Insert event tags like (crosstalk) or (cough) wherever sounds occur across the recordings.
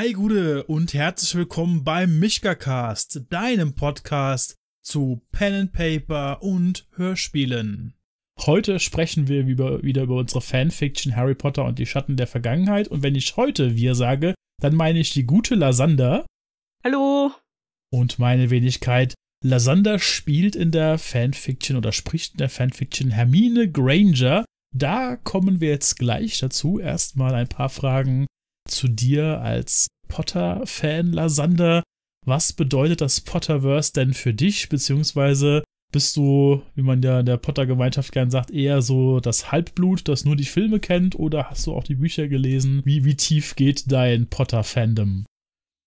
Ei Gude und herzlich willkommen beim Mischka-Cast, deinem Podcast zu Pen and Paper und Hörspielen. Heute sprechen wir wieder über unsere Fanfiction Harry Potter und die Schatten der Vergangenheit und wenn ich heute wir sage, dann meine ich die gute Lasander. Hallo. Und meine Wenigkeit. Lasander spielt in der Fanfiction oder spricht in der Fanfiction Hermine Granger. Da kommen wir jetzt gleich dazu. Erstmal ein paar Fragen zu dir als Potter-Fan, Lasander. Was bedeutet das Potterverse denn für dich? Beziehungsweise bist du, wie man ja in der Potter-Gemeinschaft gern sagt, eher so das Halbblut, das nur die Filme kennt, oder hast du auch die Bücher gelesen? Wie, wie tief geht dein Potter-Fandom?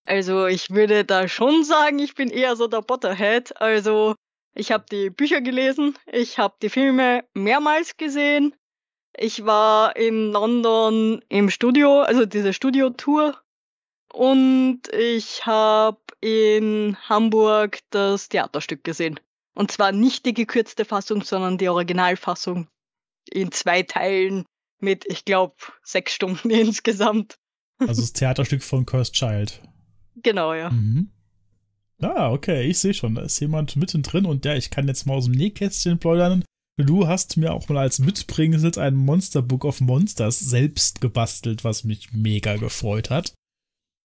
Also, ich würde da schon sagen, ich bin eher so der Potterhead. Also, ich habe die Bücher gelesen, ich habe die Filme mehrmals gesehen ich war in London im Studio, also diese Studiotour. Und ich habe in Hamburg das Theaterstück gesehen. Und zwar nicht die gekürzte Fassung, sondern die Originalfassung in zwei Teilen mit, ich glaube, sechs Stunden (laughs) insgesamt. Also das Theaterstück von Cursed Child. Genau, ja. Mhm. Ah, okay, ich sehe schon, da ist jemand mittendrin und der, ich kann jetzt mal aus dem Nähkästchen plaudern. Du hast mir auch mal als Mitbringsel ein Monster Book of Monsters selbst gebastelt, was mich mega gefreut hat.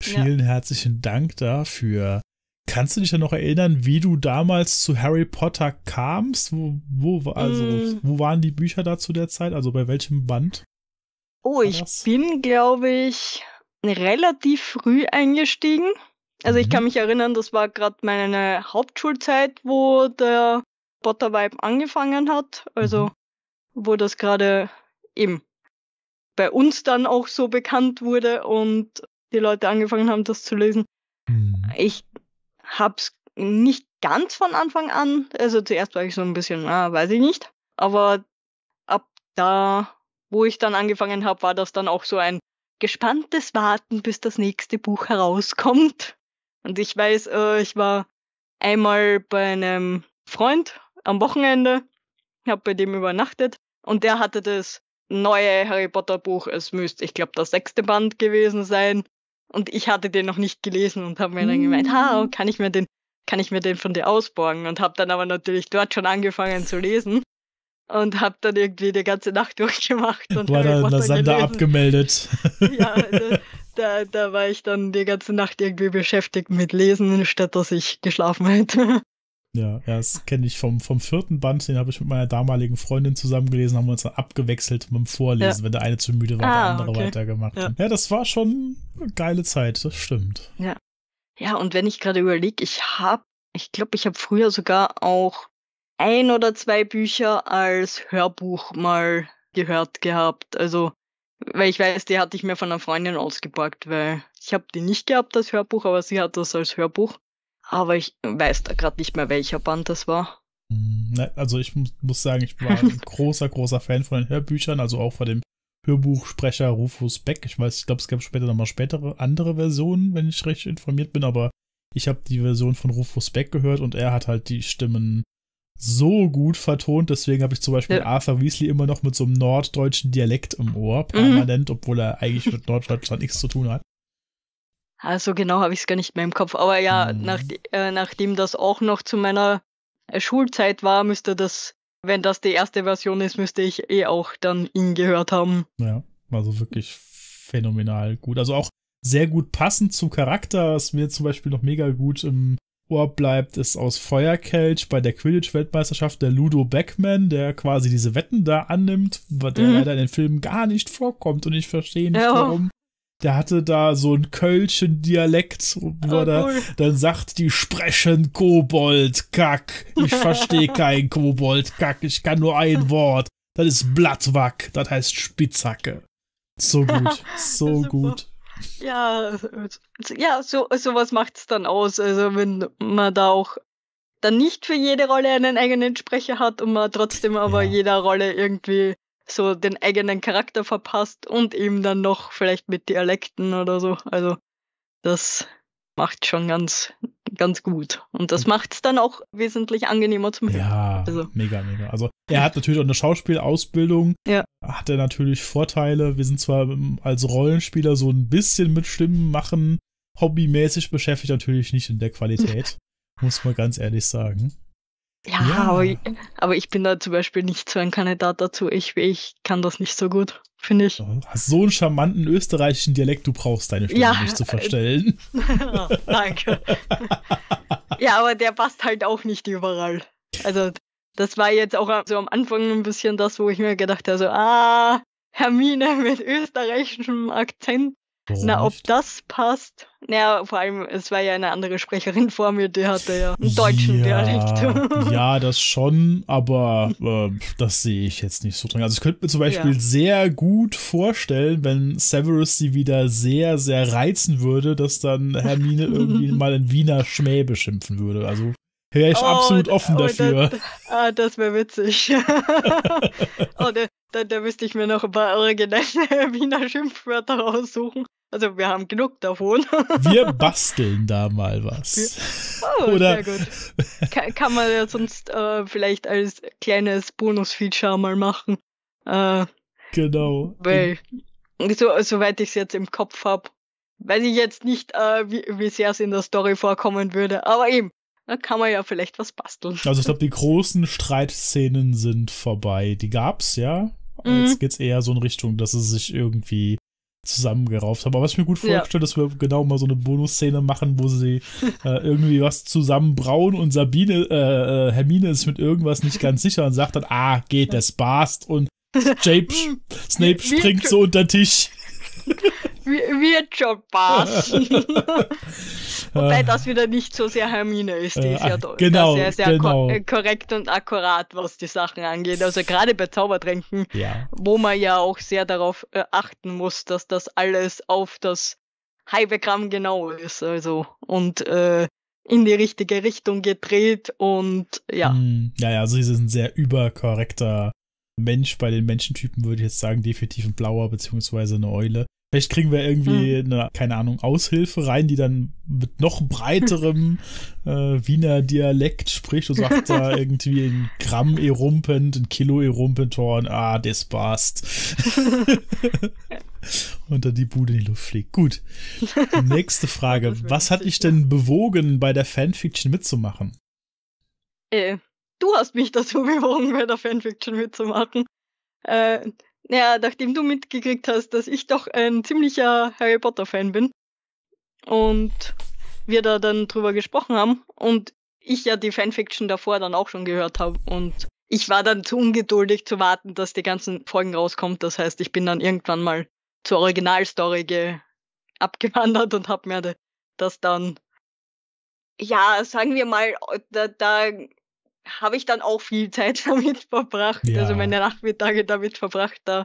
Vielen ja. herzlichen Dank dafür. Kannst du dich ja noch erinnern, wie du damals zu Harry Potter kamst? Wo, wo, also, mm. wo waren die Bücher da zu der Zeit? Also bei welchem Band? Oh, ich bin, glaube ich, relativ früh eingestiegen. Also mhm. ich kann mhm. mich erinnern, das war gerade meine Hauptschulzeit, wo der Spotter-Vibe angefangen hat. Also, mhm. wo das gerade eben bei uns dann auch so bekannt wurde und die Leute angefangen haben, das zu lesen. Mhm. Ich hab's nicht ganz von Anfang an. Also zuerst war ich so ein bisschen, ah, weiß ich nicht. Aber ab da, wo ich dann angefangen habe, war das dann auch so ein gespanntes Warten, bis das nächste Buch herauskommt. Und ich weiß, äh, ich war einmal bei einem Freund am Wochenende, habe bei dem übernachtet und der hatte das neue Harry Potter Buch. Es müsste, ich glaube, das sechste Band gewesen sein. Und ich hatte den noch nicht gelesen und habe mir dann gemeint, ha, mm. kann ich mir den, kann ich mir den von dir ausborgen? Und habe dann aber natürlich dort schon angefangen zu lesen und habe dann irgendwie die ganze Nacht (laughs) durchgemacht und war dann in der Sander abgemeldet. (laughs) ja, da, also da, da war ich dann die ganze Nacht irgendwie beschäftigt mit Lesen, statt dass ich geschlafen hätte. Ja, das kenne ich vom, vom vierten Band, den habe ich mit meiner damaligen Freundin zusammengelesen, haben wir uns dann abgewechselt beim Vorlesen, ja. wenn der eine zu müde war, ah, der andere okay. weitergemacht ja. hat. Ja, das war schon eine geile Zeit, das stimmt. Ja. Ja, und wenn ich gerade überlege, ich habe, ich glaube, ich habe früher sogar auch ein oder zwei Bücher als Hörbuch mal gehört gehabt. Also, weil ich weiß, die hatte ich mir von einer Freundin ausgepackt, weil ich habe die nicht gehabt als Hörbuch, aber sie hat das als Hörbuch aber ich weiß da gerade nicht mehr, welcher Band das war. Hm, ne, also ich muss sagen, ich war ein (laughs) großer, großer Fan von den Hörbüchern, also auch von dem Hörbuchsprecher Rufus Beck. Ich weiß, ich glaube, es gab später nochmal spätere andere Versionen, wenn ich recht informiert bin, aber ich habe die Version von Rufus Beck gehört und er hat halt die Stimmen so gut vertont, deswegen habe ich zum Beispiel ja. Arthur Weasley immer noch mit so einem norddeutschen Dialekt im Ohr, mhm. permanent, mhm. obwohl er eigentlich mit Norddeutschland nichts zu tun hat. Also genau habe ich es gar nicht mehr im Kopf. Aber ja, mhm. nach, äh, nachdem das auch noch zu meiner äh, Schulzeit war, müsste das, wenn das die erste Version ist, müsste ich eh auch dann ihn gehört haben. Ja, also wirklich phänomenal gut. Also auch sehr gut passend zum Charakter, was mir zum Beispiel noch mega gut im Ohr bleibt, ist aus Feuerkelch bei der Quidditch-Weltmeisterschaft der Ludo Beckman, der quasi diese Wetten da annimmt, der mhm. leider in den Filmen gar nicht vorkommt und ich verstehe nicht, ja. warum der hatte da so einen kölschen Dialekt, wo oh, er dann sagt, die sprechen Koboldkack. Ich verstehe kein Koboldkack, ich kann nur ein (laughs) Wort. Das ist Blattwack, das heißt Spitzhacke. So (laughs) gut, so gut. Ja, ja so, sowas macht es dann aus. Also wenn man da auch dann nicht für jede Rolle einen eigenen Sprecher hat und man trotzdem aber ja. jeder Rolle irgendwie so den eigenen Charakter verpasst und eben dann noch vielleicht mit Dialekten oder so. Also das macht schon ganz, ganz gut. Und das mhm. macht es dann auch wesentlich angenehmer zum Hören. Ja, also. mega, mega. Also er hat natürlich auch eine Schauspielausbildung, ja. hat er natürlich Vorteile. Wir sind zwar ähm, als Rollenspieler so ein bisschen mit Stimmen machen, hobbymäßig beschäftigt natürlich nicht in der Qualität, (laughs) muss man ganz ehrlich sagen. Ja, ja. Aber, ich, aber, ich bin da zum Beispiel nicht so ein Kandidat dazu. Ich, ich kann das nicht so gut, finde ich. Du hast so einen charmanten österreichischen Dialekt, du brauchst deine Stimme ja. nicht zu äh, verstellen. (laughs) (laughs) Danke. ja, aber der passt halt auch nicht überall. Also, das war jetzt auch so am Anfang ein bisschen das, wo ich mir gedacht habe, so, ah, Hermine mit österreichischem Akzent Warum Na, ob nicht? das passt. Naja, vor allem, es war ja eine andere Sprecherin vor mir, die hatte ja einen deutschen ja, Dialekt. (laughs) ja, das schon, aber äh, das sehe ich jetzt nicht so drin. Also ich könnte mir zum Beispiel ja. sehr gut vorstellen, wenn Severus sie wieder sehr, sehr reizen würde, dass dann Hermine (laughs) irgendwie mal in Wiener Schmäh beschimpfen würde. Also wäre ich oh, absolut offen oh, dafür. Das, (laughs) ah, das wäre witzig. oh, da, da, da, müsste ich mir noch ein paar originelle Wiener Schimpfwörter raussuchen. Also wir haben genug davon. (laughs) Wir basteln da mal was. (laughs) Oh, Oder? sehr gut. Kann, man ja sonst äh, vielleicht als kleines Bonus-Feature mal machen. Äh, genau. Weil, so, soweit ich es jetzt im Kopf habe, weiß ich jetzt nicht, äh, wie, wie sehr es in der Story vorkommen würde. Aber eben, da kann man ja vielleicht was basteln. Also ich glaube, (laughs) die großen Streitszenen sind vorbei. Die gab's, ja? Mhm. Jetzt geht's eher so in Richtung, dass es sich irgendwie zusammengerauft haben. Aber was ich mir gut vorgestellt, ja. dass wir genau mal so eine Bonusszene machen, wo sie (laughs) äh, irgendwie was zusammenbrauen und Sabine, äh, äh, Hermine ist mit irgendwas nicht ganz sicher und sagt dann, ah, geht das Bast und Snape, (laughs) Snape springt so unter Tisch. wir, wir schon Bast. (laughs) Wobei ah. das wieder nicht so sehr Hermine ist, die ist ah, ja doch genau, sehr, sehr genau. Ko äh, korrekt und akkurat, was die Sachen angeht. Also gerade bei Zaubertränken, ja. wo man ja auch sehr darauf äh, achten muss, dass das alles auf das halbe Gramm genau ist. Also und äh, in die richtige Richtung gedreht und ja. Mm, ja, ja, also sie ist ein sehr überkorrekter Mensch. Bei den Menschentypen würde ich jetzt sagen, definitiv ein blauer beziehungsweise eine Eule. Vielleicht kriegen wir irgendwie hm. eine, keine Ahnung, Aushilfe rein, die dann mit noch breiterem (laughs) äh, Wiener Dialekt spricht und sagt da (laughs) irgendwie ein Gramm erumpend, ein Kilo erumpend und ah, das passt. (laughs) und dann die Bude in die Luft fliegt. Gut. Nächste Frage. Was hat dich denn bewogen, bei der Fanfiction mitzumachen? Äh, du hast mich dazu bewogen, bei der Fanfiction mitzumachen. Äh, naja, nachdem du mitgekriegt hast, dass ich doch ein ziemlicher Harry Potter-Fan bin und wir da dann drüber gesprochen haben und ich ja die Fanfiction davor dann auch schon gehört habe und ich war dann zu ungeduldig zu warten, dass die ganzen Folgen rauskommen. Das heißt, ich bin dann irgendwann mal zur Originalstory abgewandert und habe mir das dann, ja, sagen wir mal, da, da habe ich dann auch viel Zeit (laughs) damit verbracht, ja. also meine Nachmittage damit verbracht, da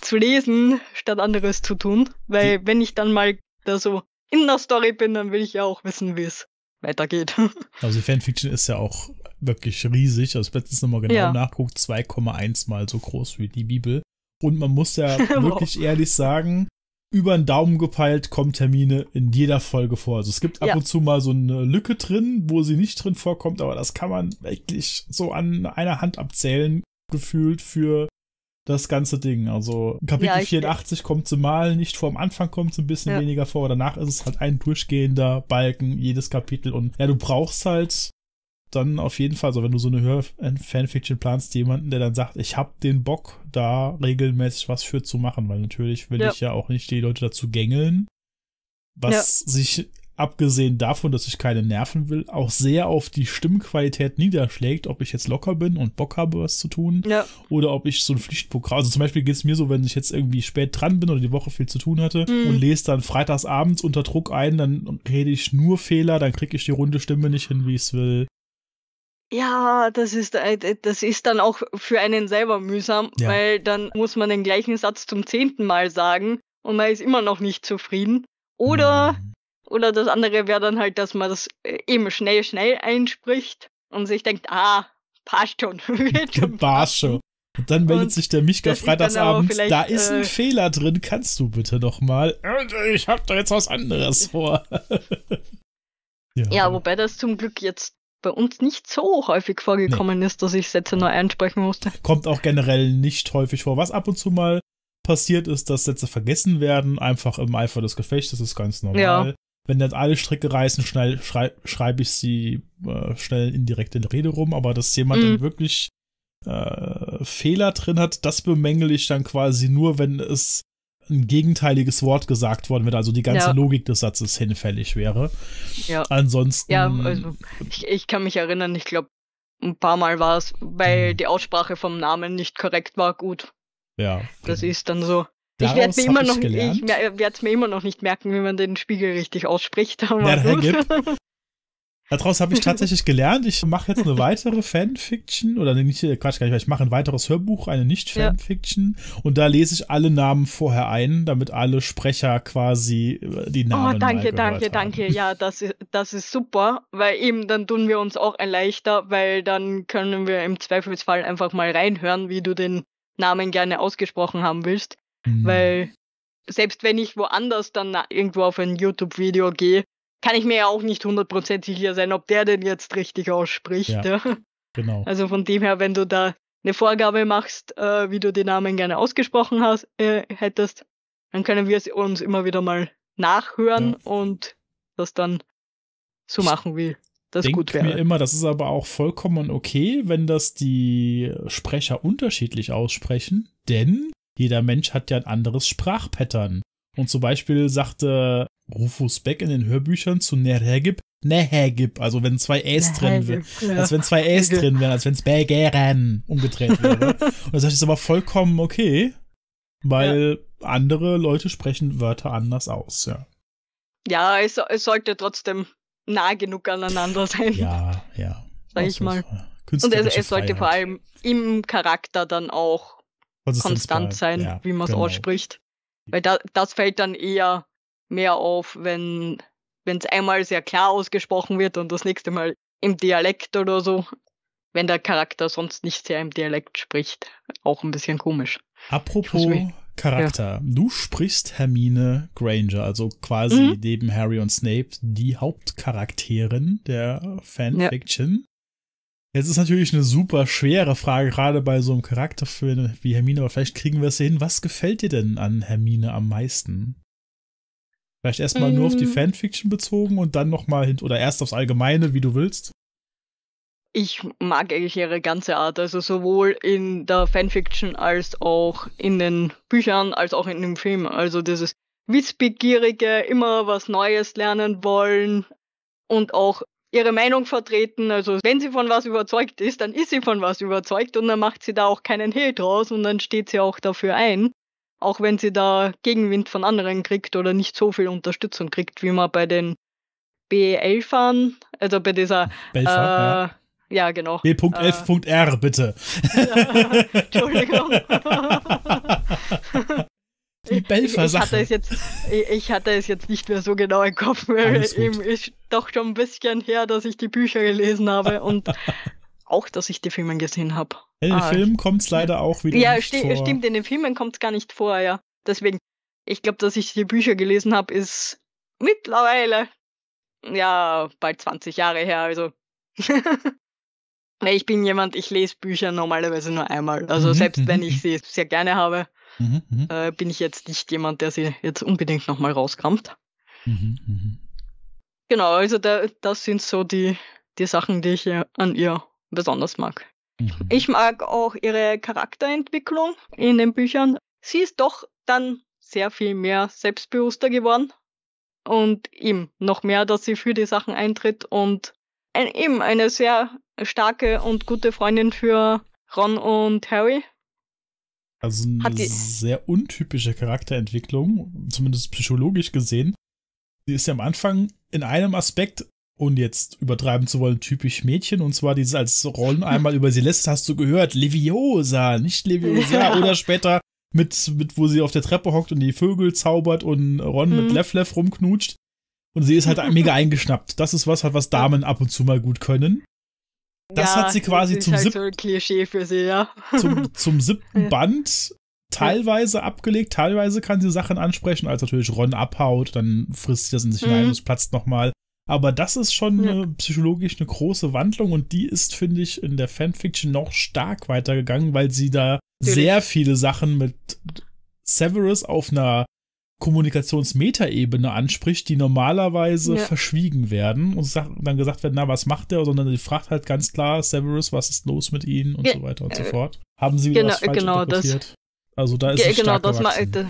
zu lesen, statt anderes zu tun. Weil die wenn ich dann mal da so in der Story bin, dann will ich ja auch wissen, wie es weitergeht. (laughs) Also die Fanfiction ist ja auch wirklich riesig. Also letztens nochmal genau ja. nachguckt, 2,1 mal so groß wie die Bibel. Und man muss ja (laughs) wirklich ehrlich sagen, über den Daumen gepeilt kommen Termine in jeder Folge vor. Also es gibt ab ja. und zu mal so eine Lücke drin, wo sie nicht drin vorkommt, aber das kann man wirklich so an einer Hand abzählen, gefühlt für das ganze Ding. Also Kapitel ja, 84 denk. kommt sie mal nicht vor, am Anfang kommt sie ein bisschen ja. weniger vor, danach ist es halt ein durchgehender Balken, jedes Kapitel und ja, du brauchst halt dann auf jeden Fall, also wenn du so eine Hör Fanfiction planst, jemanden, der dann sagt, ich habe den Bock, da regelmäßig was für zu machen, weil natürlich will ja. ich ja auch nicht die Leute dazu gängeln, was ja. sich abgesehen davon, dass ich keine nerven will, auch sehr auf die Stimmqualität niederschlägt, ob ich jetzt locker bin und Bock habe, was zu tun, ja. oder ob ich so ein Pflichtprogramm, also zum Beispiel geht es mir so, wenn ich jetzt irgendwie spät dran bin oder die Woche viel zu tun hatte mhm. und lese dann freitagsabends unter Druck ein, dann rede ich nur Fehler, dann kriege ich die runde Stimme nicht hin, wie ich es will. Ja, das ist, äh, das ist dann auch für einen selber mühsam, ja. weil dann muss man den gleichen Satz zum zehnten Mal sagen und man ist immer noch nicht zufrieden. Oder, mhm. oder das andere wäre dann halt, dass man das äh, eben schnell, schnell einspricht und sich denkt, ah, passt schon. (laughs) (laughs) passt schon. Und dann meldet und sich der Michka freitagsabend, da ist ein äh, Fehler drin, kannst du bitte nochmal? Ich hab da jetzt was anderes vor. (laughs) ja. ja, wobei das zum Glück jetzt bei uns nicht so häufig vorgekommen nee. ist, dass ich Sätze neu einsprechen musste. Kommt auch generell nicht häufig vor. Was ab und zu mal passiert ist, dass Sätze vergessen werden, einfach im Eifer des Gefechts, das ist ganz normal. Ja. Wenn dann alle Stricke reißen, schnell schrei schreibe ich sie äh, schnell indirekt in Rede rum, aber dass jemand mhm. dann wirklich äh, Fehler drin hat, das bemängel ich dann quasi nur, wenn es ein gegenteiliges Wort gesagt worden wäre, also die ganze ja. Logik des Satzes hinfällig wäre. Ja. Ansonsten. Ja, also ich, ich kann mich erinnern, ich glaube, ein paar Mal war es, weil hm. die Aussprache vom Namen nicht korrekt war, gut. Ja. Das genau. ist dann so. Daraus ich werde mir, ich ich mir immer noch nicht merken, wie man den Spiegel richtig ausspricht. (laughs) Aber ja, gut. (laughs) Daraus habe ich (laughs) tatsächlich gelernt. Ich mache jetzt eine weitere Fanfiction oder nicht, äh, Quatsch, gar nicht, ich mache ein weiteres Hörbuch, eine Nicht-Fanfiction ja. und da lese ich alle Namen vorher ein, damit alle Sprecher quasi äh, die Namen. Oh, danke, danke, haben. danke. Ja, das ist, das ist super, weil eben dann tun wir uns auch ein leichter, weil dann können wir im Zweifelsfall einfach mal reinhören, wie du den Namen gerne ausgesprochen haben willst, mhm. weil selbst wenn ich woanders dann irgendwo auf ein YouTube-Video gehe, kann ich mir ja auch nicht 100% sicher sein, ob der denn jetzt richtig ausspricht. Ja, ja. Genau. Also von dem her, wenn du da eine Vorgabe machst, äh, wie du den Namen gerne ausgesprochen hast, äh, hättest, dann können wir es uns immer wieder mal nachhören ja. und das dann so machen, wie das Denk gut wäre. mir immer, das ist aber auch vollkommen okay, wenn das die Sprecher unterschiedlich aussprechen, denn jeder Mensch hat ja ein anderes Sprachpattern. Und zum Beispiel sagte Rufus Beck in den Hörbüchern zu Nerhegib, Nerhegib, also wenn zwei Äs drin wären, ja. als wenn zwei Äs drin wären, als wenn es Bägeren umgedreht wäre. (laughs) Und das ist aber vollkommen okay, weil ja. andere Leute sprechen Wörter anders aus, ja. Ja, es, es sollte trotzdem nah genug aneinander sein. Ja, ja. Sag ich also mal. Und es, es sollte vor allem im Charakter dann auch konstant sein, ja, wie man es genau. ausspricht. Weil da, das fällt dann eher mehr auf, wenn es einmal sehr klar ausgesprochen wird und das nächste Mal im Dialekt oder so. Wenn der Charakter sonst nicht sehr im Dialekt spricht. Auch ein bisschen komisch. Apropos Charakter. Ja. Du sprichst Hermine Granger, also quasi mhm. neben Harry und Snape die Hauptcharakterin der Fanfiction. Jetzt ist natürlich eine super schwere Frage, gerade bei so einem Charakterfilm wie Hermine, aber vielleicht kriegen wir es hin. Was gefällt dir denn an Hermine am meisten? Vielleicht erstmal mm. nur auf die mm. Fanfiction bezogen und dann nochmal hin oder erst aufs Allgemeine, wie du willst. Ich mag eigentlich ihre ganze Art, also sowohl in der Fanfiction als auch in den Büchern, als auch in dem Film. Also dieses Witzbegierige, immer was Neues lernen wollen und auch ihre Meinung vertreten. Also wenn sie von was überzeugt ist, dann ist sie von was überzeugt und dann macht sie da auch keinen Hehl draus und dann steht sie auch dafür ein. Auch wenn sie da Gegenwind von anderen kriegt oder nicht so viel Unterstützung kriegt, wie man bei den B11ern, also bei dieser äh, ja. ja. genau. B.11.R, Äh, bitte. (laughs) Entschuldigung. (laughs) (laughs) Die Belfer-Sache. Ich, ich, ich, hatte es jetzt nicht mehr so genau im Kopf. Eben ist doch schon ein bisschen her, dass ich die Bücher gelesen habe (laughs) und auch, dass ich die Filme gesehen habe. In den ah, Filmen kommt es leider auch wieder ja, sti vor. stimmt, in den Filmen kommt es gar nicht vor, ja. Deswegen, ich glaube, dass ich die Bücher gelesen habe, ist mittlerweile, ja, bald 20 Jahre her, also. (laughs) ich bin jemand, ich lese Bücher normalerweise nur einmal. Also mhm, selbst wenn mhm. ich sie sehr gerne habe, Mhm, mhm, äh, bin ich jetzt nicht jemand, der sie jetzt unbedingt nochmal rauskramt. Mhm, mhm, genau, also da, das sind so die, die Sachen, die ich äh, an ihr besonders mag. Mhm. Ich mag auch ihre Charakterentwicklung in den Büchern. Sie ist doch dann sehr viel mehr selbstbewusster geworden und eben noch mehr, dass sie für die Sachen eintritt und ein, eben eine sehr starke und gute Freundin für Ron und Harry also eine sehr untypische Charakterentwicklung, zumindest psychologisch gesehen. Sie ist ja am Anfang in einem Aspekt, und jetzt übertreiben zu wollen, typisch Mädchen, und zwar dieses als Rollen (laughs) einmal über sie lässt, hast du gehört, Leviosa, nicht Leviosa, ja. oder später mit, mit, wo sie auf der Treppe hockt und die Vögel zaubert und Ron mhm. mit Leflef -Lef rumknutscht. Und sie ist halt (laughs) mega eingeschnappt. Das ist was, halt, was Damen ab und zu mal gut können. Das ja, hat sie quasi zum halt siebten. So Klischee für sie, ja. Zum, (laughs) zum siebten Band teilweise abgelegt, teilweise kann sie Sachen ansprechen, als natürlich Ron abhaut, dann frisst sie das in sich hinein mhm. und es platzt nochmal. Aber das ist schon ja. eine, psychologisch eine große Wandlung und die ist, finde ich, in der Fanfiction noch stark weitergegangen, weil sie da natürlich. sehr viele Sachen mit Severus auf einer Kommunikationsmetaebene anspricht, die normalerweise ja. verschwiegen werden und dann gesagt werden, na, was macht der? Sondern sie fragt halt ganz klar, Severus, was ist los mit ihnen und ja. so weiter und so äh, fort. Haben sie wieder genau, was falsch genau interpretiert? Das. Also da ist Ge genau, stark das gewachsen. Äh,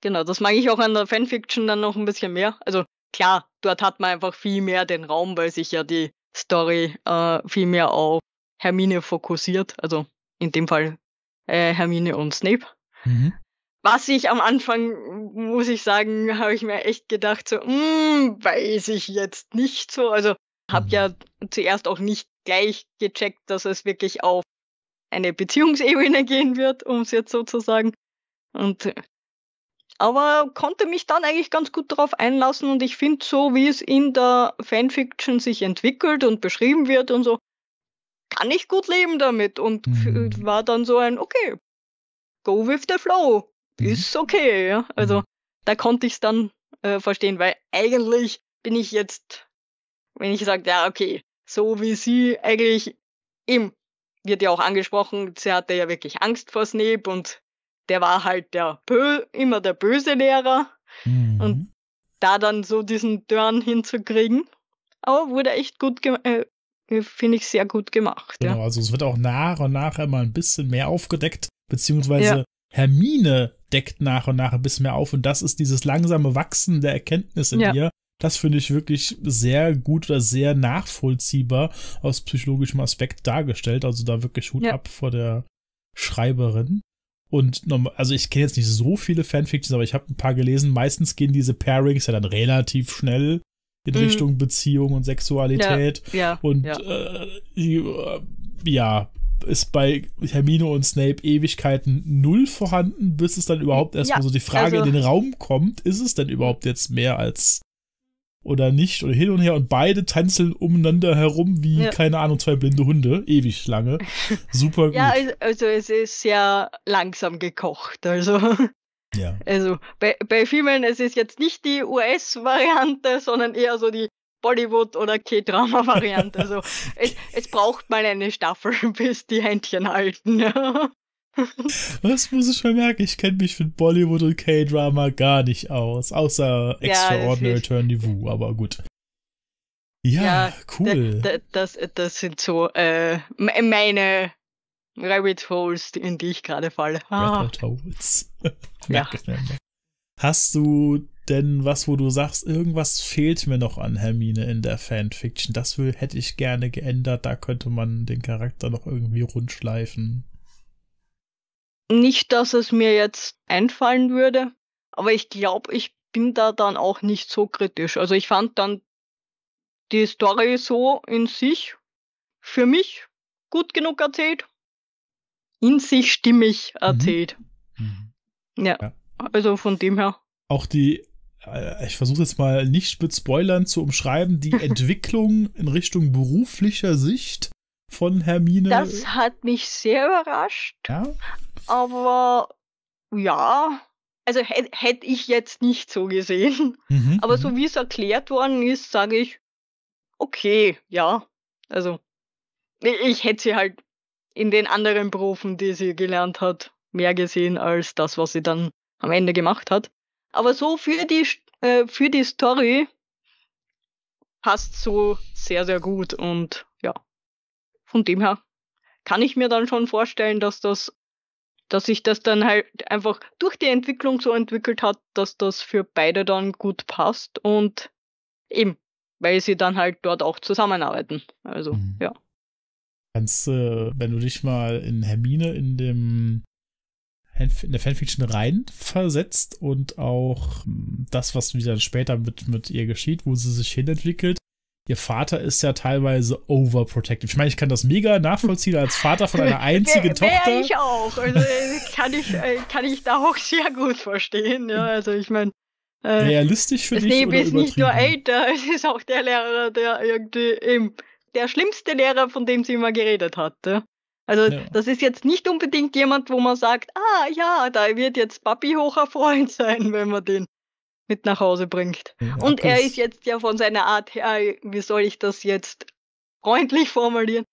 genau, das mag ich auch an der Fanfiction dann noch ein bisschen mehr. Also klar, dort hat man einfach viel mehr den Raum, weil sich ja die Story äh, viel mehr auf Hermine fokussiert. Also in dem Fall äh, Hermine und Snape. Mhm was ich am Anfang, muss ich sagen, habe ich mir echt gedacht, so, mm, weiß ich jetzt nicht so. Also habe ja zuerst auch nicht gleich gecheckt, dass es wirklich auf eine Beziehungsebene gehen wird, um es jetzt so zu sagen. Und äh, aber konnte mich dann eigentlich ganz gut darauf einlassen und ich finde so, wie es in der Fanfiction sich entwickelt und beschrieben wird und so, kann ich gut leben damit und mhm. war dann so ein, okay, go with the flow mhm. ist okay, ja. Also mhm. da konnte ich es dann äh, verstehen, weil eigentlich bin ich jetzt, wenn ich sage, ja, okay, so wie sie eigentlich eben, wird ja auch angesprochen, sie hatte ja wirklich Angst vor Snape und der war halt der Bö immer der böse Lehrer. Mhm. Und da dann so diesen Dörn hinzukriegen, aber wurde echt gut äh, finde ich sehr gut gemacht. Genau, ja. also es wird auch nach und nach immer ein bisschen mehr aufgedeckt, beziehungsweise ja. Hermine deckt nach und nach ein bisschen mehr auf und das ist dieses langsame Wachsen der Erkenntnis in ja. ihr. Das finde ich wirklich sehr gut oder sehr nachvollziehbar aus psychologischem Aspekt dargestellt. Also da wirklich Hut ja. ab vor der Schreiberin. Und also ich kenne jetzt nicht so viele Fanfictions, aber ich habe ein paar gelesen. Meistens gehen diese Pairings ja dann relativ schnell in mhm. Richtung Beziehung und Sexualität. Ja, ja und ja. Äh, äh ja, ist bei Hermine und Snape Ewigkeiten null vorhanden, bis es dann überhaupt erstmal ja, so die Frage also in den Raum kommt, ist es denn überhaupt jetzt mehr als oder nicht oder hin und her und beide tanzeln umeinander herum wie, ja. keine Ahnung, zwei blinde Hunde, ewig lange. (laughs) Super gut. ja, also es ist sehr langsam gekocht, also. Ja. Also bei, bei Filmen, es ist jetzt nicht die US-Variante, sondern eher so die Bollywood- oder K-Drama-Variante. Also es, es braucht mal eine Staffel, (laughs) bis die Händchen halten. das muss ich mal merken. Ich kenne mich mit Bollywood und K-Drama gar nicht aus. Außer ja, Turn Niveau, aber gut. Ja, ja cool. Das, das, das, sind so äh, meine Rabbit Holes, in die ich gerade falle. Rabbit ah. Holes. (laughs) ja. Hast du denn was, wo du sagst, irgendwas fehlt mir noch an Hermine in der Fanfiction. Das will, hätte ich gerne geändert. Da könnte man den Charakter noch irgendwie rundschleifen. Nicht, dass es mir jetzt einfallen würde, aber ich glaube, ich bin da dann auch nicht so kritisch. Also ich fand dann die Story so in sich für mich gut genug erzählt, in sich stimmig mhm. erzählt. Mhm. Mhm. Ja, ja, also von dem her. Auch die äh, ich versuche jetzt mal nicht mit Spoilern zu umschreiben, die (laughs) Entwicklung in Richtung beruflicher Sicht von Hermine. Das hat mich sehr überrascht. Ja. Aber ja, also hätte ich jetzt nicht so gesehen. Mhm, aber so mhm. wie es erklärt worden ist, sage ich, okay, ja. Also ich hätte sie halt in den anderen Berufen, die sie gelernt hat, mehr gesehen als das, was sie dann am Ende gemacht hat. Aber so für die, äh, für die Story passt so sehr, sehr gut. Und ja, von dem her kann ich mir dann schon vorstellen, dass das, dass sich das dann halt einfach durch die Entwicklung so entwickelt hat, dass das für beide dann gut passt und eben, weil sie dann halt dort auch zusammenarbeiten. Also, mhm. ja. Kannst du, äh, wenn du dich mal in Hermine in dem in der Fanfiction reinversetzt und auch hm, das, was wieder später mit, mit ihr geschieht, wo sie sich hinentwickelt. Ihr Vater ist ja teilweise overprotective. Ich meine, ich kann das mega nachvollziehen als Vater von einer (laughs) einzigen wär, wär Tochter. ich auch. Also, äh, kann, ich, äh, kann ich da auch sehr gut verstehen. Ja, also ich meine, äh, realistisch für das dich Leben ist nicht nur älter, (laughs) es ist auch der Lehrer, der irgendwie eben der schlimmste Lehrer, von dem sie immer geredet hat. Also ja. das ist jetzt nicht unbedingt jemand, wo man sagt, ah ja, da wird jetzt Papi hocher Freund (laughs) sein, wenn man den mit nach Hause bringt. Ja, Und er ist jetzt ja von seiner Art her, wie soll ich das jetzt freundlich formulieren,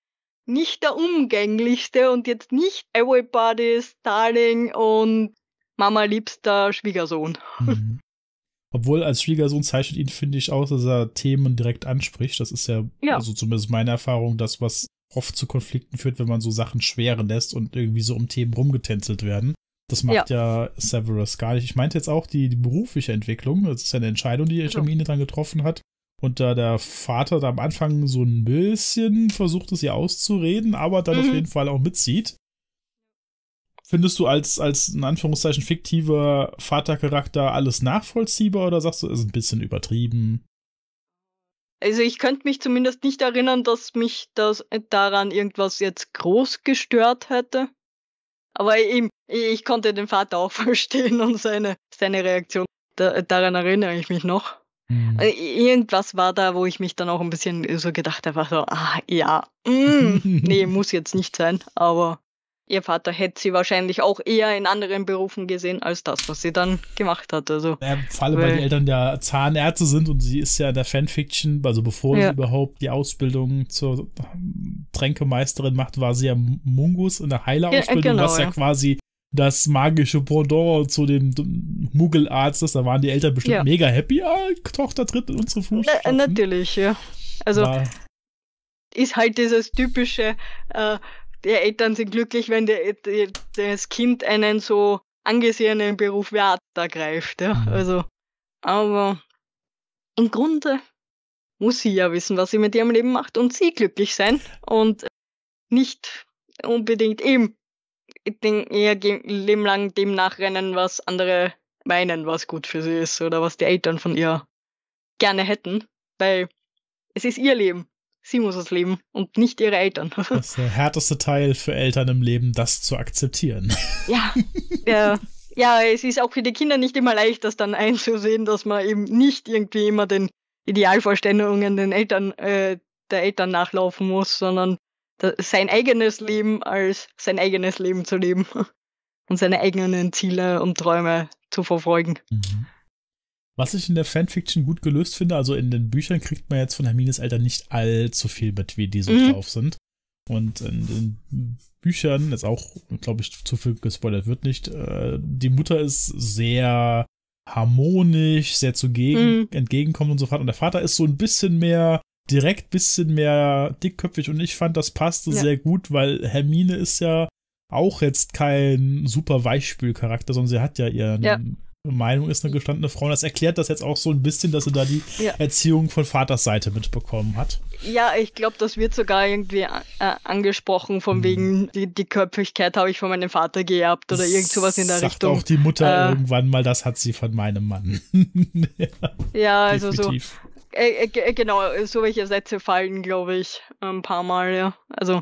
nicht der umgänglichste und jetzt nicht Everybody's Darling und Mama liebster Schwiegersohn. Mhm. (laughs) Obwohl als Schwiegersohn zeichnet ihn, finde ich, aus, dass er Themen direkt anspricht. Das ist ja, ja. also zumindest meine Erfahrung, das, was oft zu Konflikten führt, wenn man so Sachen schwere lässt und irgendwie so um Themen rumgetänzelt werden. Das macht ja, ja Severus gar nicht. Ich meinte jetzt auch die, die berufliche Entwicklung. Das ist ja eine Entscheidung, die genau. Hermine genau. dann getroffen hat. Und da der Vater da am Anfang so ein bisschen versucht, es ihr auszureden, aber dann mhm. auf jeden Fall auch mitzieht. Findest du als, als in Anführungszeichen fiktiver Vatercharakter alles nachvollziehbar oder sagst du, es ist ein bisschen übertrieben? Also ich könnte mich zumindest nicht erinnern, dass mich das äh, daran irgendwas jetzt groß gestört hätte. Aber eben, ich konnte den Vater auch (laughs) verstehen und seine, seine Reaktion. Da, daran erinnere ich mich noch. Mhm. Irgendwas war da, wo ich mich dann auch ein bisschen so gedacht habe, so, ah ja, mm, nee, (laughs) muss jetzt nicht sein, aber ihr Vater hätte sie wahrscheinlich auch eher in anderen Berufen gesehen, als das, was sie dann gemacht hat. Also, ja, Im Falle, weil, weil die Eltern ja Zahnärzte sind und sie ist ja in der Fanfiction, also bevor ja. sie überhaupt die Ausbildung zur äh, Tränkemeisterin macht, war sie ja Mungus in der Heilerausbildung, ja, genau, was ja, genau, ja, quasi das magische Pendant zu dem Muggelarzt ist. Da waren die Eltern bestimmt mega happy. Ah, Tochter tritt in unsere Fußstapfen. Na, natürlich, ja. Also... War, ist halt dieses typische, äh, die Eltern sind glücklich, wenn die, die, das Kind einen so angesehenen Beruf wie Arzt ergreift. Ja? Mhm. Also, aber im Grunde muss sie ja wissen, was sie mit ihrem Leben macht und sie glücklich sein und nicht unbedingt eben ihr Leben lang dem nachrennen, was andere meinen, was gut für sie ist oder was die Eltern von ihr gerne hätten, weil es ist ihr Leben Sie muss es leben und nicht ihre Eltern. Das ist der härteste Teil für Eltern im Leben, das zu akzeptieren. (laughs) Ja, ja, ja, es ist auch für die Kinder nicht immer leicht, das dann einzusehen, dass man eben nicht irgendwie immer den Idealvorstellungen den Eltern, äh, der Eltern nachlaufen muss, sondern sein eigenes Leben als sein eigenes Leben zu leben (laughs) und seine eigenen Ziele und Träume zu verfolgen. Mhm. Was ich in der Fanfiction gut gelöst finde, also in den Büchern kriegt man jetzt von Hermines Eltern nicht allzu viel mit, wie die so mhm. drauf sind. Und in den Büchern, jetzt auch, glaube ich, zu viel gespoilert wird nicht, äh, die Mutter ist sehr harmonisch, sehr zugegen, mhm. entgegenkommen und so fort. Und der Vater ist so ein bisschen mehr direkt, bisschen mehr dickköpfig. Und ich fand, das passte ja. sehr gut, weil Hermine ist ja auch jetzt kein super Weichspülcharakter, sondern sie hat ja ihren ja. Meinung ist eine gestandene Frau. Und das erklärt das jetzt auch so ein bisschen, dass sie da die ja. Erziehung von Vaters Seite mitbekommen hat. Ja, ich glaube, das wird sogar irgendwie äh, angesprochen, von mhm. wegen, die, die Köpfigkeit habe ich von meinem Vater geerbt oder irgend sowas in der Sagt Richtung. auch die Mutter äh, irgendwann mal, das hat sie von meinem Mann. (laughs) ja, ja, (laughs) also so. Äh, äh genau, welche Sätze fallen, glaube ich, ein paar Mal, ja. Also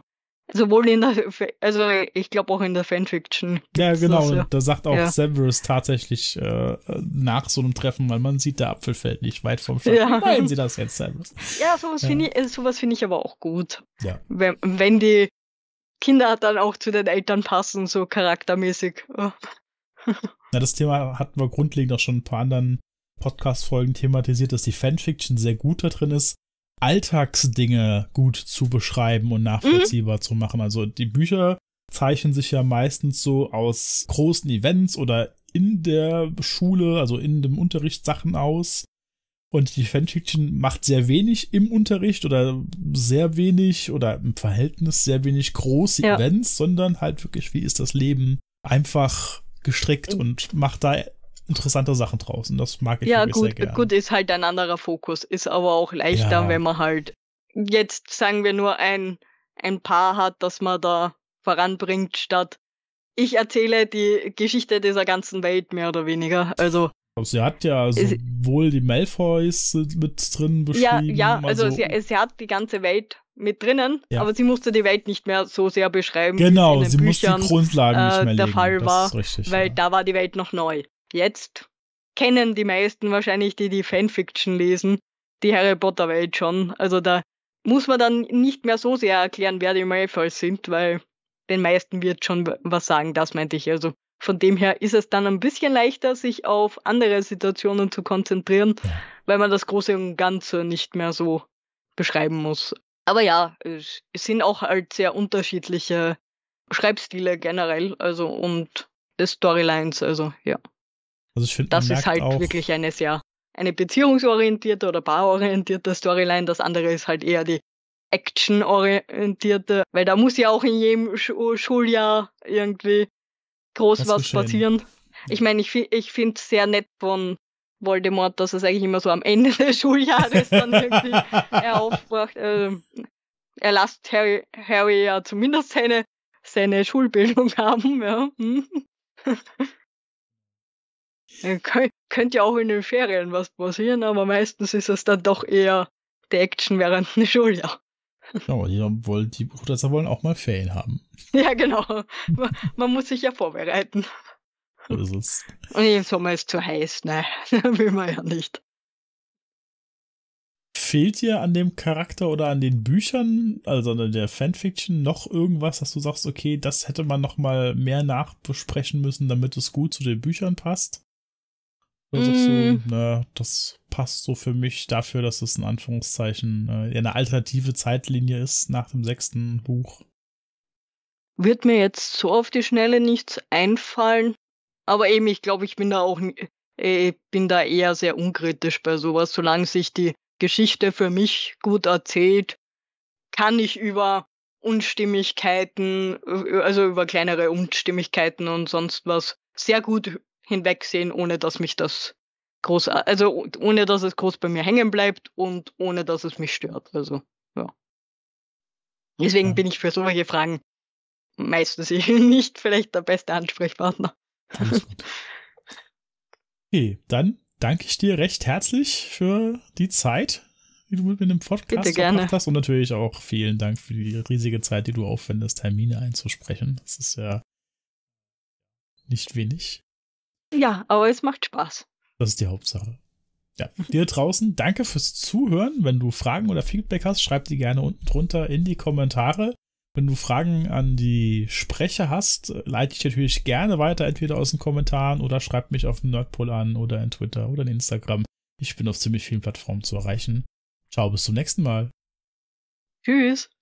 Sowohl in der, also ich glaube auch in der Fanfiction. Ja, genau. Das, ja. Da sagt auch ja. Severus tatsächlich äh, nach so einem Treffen, weil man sieht, der Apfel fällt nicht weit vom Schatten. Ja. Meinen Sie das jetzt, Severus? Ja, sowas ja. finde ich, äh, find ich aber auch gut. Ja. Wenn, wenn die Kinder dann auch zu den Eltern passen, so charaktermäßig. Na, oh. (laughs) das Thema hatten wir grundlegend auch schon ein paar anderen Podcast-Folgen thematisiert, dass die Fanfiction sehr gut da drin ist, Alltagsdinge gut zu beschreiben und nachvollziehbar mhm. zu machen. Also die Bücher zeichnen sich ja meistens so aus großen Events oder in der Schule, also in dem Unterricht Sachen aus. Und die Fanfiction macht sehr wenig im Unterricht oder sehr wenig oder im Verhältnis sehr wenig große ja. Events, sondern halt wirklich, wie ist das Leben einfach gestrickt und macht da interessante Sachen draußen. Das mag ich ja, gut, sehr gerne. Ja, gut, ist halt ein anderer Fokus. Ist aber auch leichter, ja. wenn man halt jetzt, sagen wir, nur ein, ein Paar hat, das man da voranbringt, statt ich erzähle die Geschichte dieser ganzen Welt mehr oder weniger. Also. Sie hat ja sowohl die Malfoys mit drin beschrieben. Ja, ja also, also sie, sie, hat die ganze Welt mit drinnen, ja. aber sie musste die Welt nicht mehr so sehr beschreiben. Genau, sie Büchern, musste die Grundlagen nicht äh, mehr der legen. Fall war, richtig, weil ja. da war die Welt noch neu. Jetzt kennen die meisten wahrscheinlich, die die Fanfiction lesen, die Harry Potter Welt schon. Also da muss man dann nicht mehr so sehr erklären, wer die Malfoys sind, weil den meisten wird schon was sagen, das meinte ich. Also von dem her ist es dann ein bisschen leichter, sich auf andere Situationen zu konzentrieren, weil man das Große und Ganze nicht mehr so beschreiben muss. Aber ja, es sind auch halt sehr unterschiedliche Schreibstile generell, also und Storylines, also ja. Also ich finde, das ist halt auch, wirklich eine sehr eine beziehungsorientierte oder paarorientierte Storyline. Das andere ist halt eher die actionorientierte, weil da muss ja auch in jedem Sch Schuljahr irgendwie groß was geschehen. passieren. Ich meine, ich, ich finde es sehr nett von Voldemort, dass es eigentlich immer so am Ende des (laughs) Schuljahres dann irgendwie er aufbracht. Also, ähm, er lasst Harry, Harry ja zumindest seine, seine Schulbildung (laughs) haben. Ja. Hm. Äh, könnte ja auch in den Ferien was passieren, aber meistens ist es dann doch eher die Action während der Schuljahr. aber ja, wollen, die Bruderzahler wollen auch mal Ferien haben. (laughs) Ja, genau. Man, man muss sich ja vorbereiten. So ist es. Und im Sommer ist es zu heiß, ne? (laughs) Will man ja nicht. Fehlt dir an dem Charakter oder an den Büchern, also an der Fanfiction, noch irgendwas, dass du sagst, okay, das hätte man noch mal mehr nachbesprechen müssen, damit es gut zu den Büchern passt? mm. du, ne, das passt so für mich dafür, dass es in Anführungszeichen äh, eine alternative Zeitlinie ist nach dem sechsten Buch? Wird mir jetzt so auf die Schnelle nichts einfallen. Aber eben, ich glaube, ich bin da auch äh, bin da eher sehr unkritisch bei sowas. Solange sich die Geschichte für mich gut erzählt, kann ich über Unstimmigkeiten, äh, also über kleinere Unstimmigkeiten und sonst was sehr gut hinwegsehen, ohne dass mich das groß, also ohne dass es groß bei mir hängen bleibt und ohne dass es mich stört. Also, ja. Deswegen ja. bin ich für solche Fragen meistens (laughs) nicht vielleicht der beste Ansprechpartner. Okay, dann danke ich dir recht herzlich für die Zeit, die du mit dem Podcast gemacht hast. Und natürlich auch vielen Dank für die riesige Zeit, die du aufwendest, Termine einzusprechen. Das ist ja nicht wenig. Ja, aber es macht Spaß. Das ist die Hauptsache. Ja, dir draußen, danke fürs Zuhören. Wenn du Fragen oder Feedback hast, schreib die gerne unten drunter in die Kommentare. Wenn du Fragen an die Sprecher hast, leite ich natürlich gerne weiter, entweder aus den Kommentaren oder schreib mich auf dem Nerdpol an oder in Twitter oder in Instagram. Ich bin auf ziemlich vielen Plattformen zu erreichen. Ciao, bis zum nächsten Mal. Tschüss.